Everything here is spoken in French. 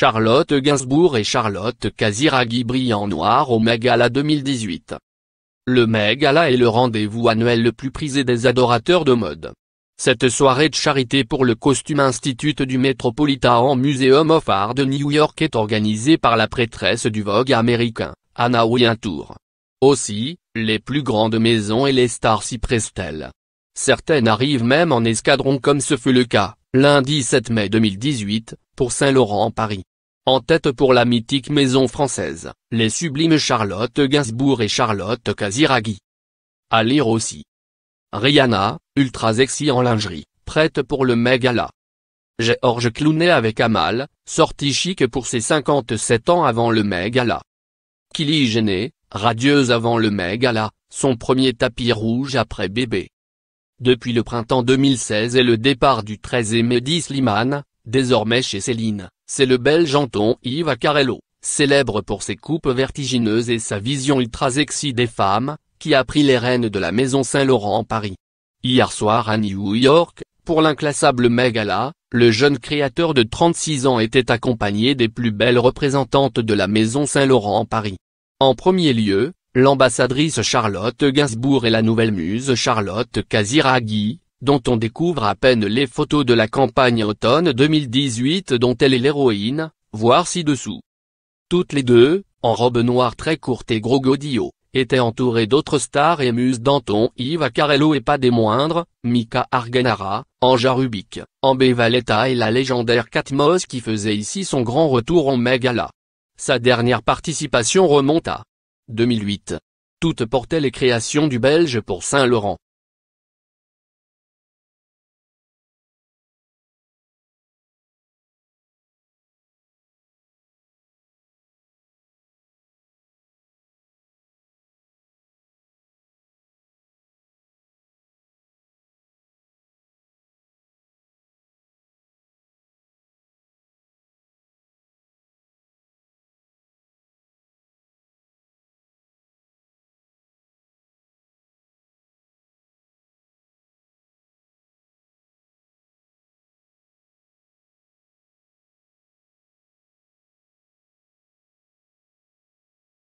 Charlotte Gainsbourg et Charlotte Casiraghi brillent en noir au Megala 2018. Le Megala est le rendez-vous annuel le plus prisé des adorateurs de mode. Cette soirée de charité pour le Costume Institute du Metropolitan Museum of Art de New York est organisée par la prêtresse du Vogue américain, Anna Wintour. Aussi, les plus grandes maisons et les stars s'y prestent-elles. Certaines arrivent même en escadron comme ce fut le cas, lundi 7 mai 2018, pour Saint-Laurent Paris. En tête pour la mythique maison française, les sublimes Charlotte Gainsbourg et Charlotte Kaziragi. À lire aussi. Rihanna, ultra sexy en lingerie, prête pour le Megala. Georges Clooney avec Amal, sorti chic pour ses 57 ans avant le Megala. Kylie Jenner, radieuse avant le Megala, son premier tapis rouge après bébé. Depuis le printemps 2016 et le départ du 13e Médis Slimane, désormais chez Céline, c'est le bel Anton Yves Carello, célèbre pour ses coupes vertigineuses et sa vision ultra sexy des femmes, qui a pris les rênes de la maison Saint-Laurent Paris. Hier soir à New York, pour l'inclassable Megala, le jeune créateur de 36 ans était accompagné des plus belles représentantes de la maison Saint-Laurent Paris. En premier lieu, l'ambassadrice Charlotte Gainsbourg et la nouvelle muse Charlotte Kaziragi, dont on découvre à peine les photos de la campagne automne 2018 dont elle est l'héroïne, voir ci-dessous. Toutes les deux, en robe noire très courte et gros godillot, étaient entourées d'autres stars et muses d'Anton Iva Carello et pas des moindres, Mika Arganara, Anja Rubik, Ambe Valetta et la légendaire Katmos qui faisait ici son grand retour en Megala. Sa dernière participation remonte à 2008. Toutes portaient les créations du Belge pour Saint-Laurent.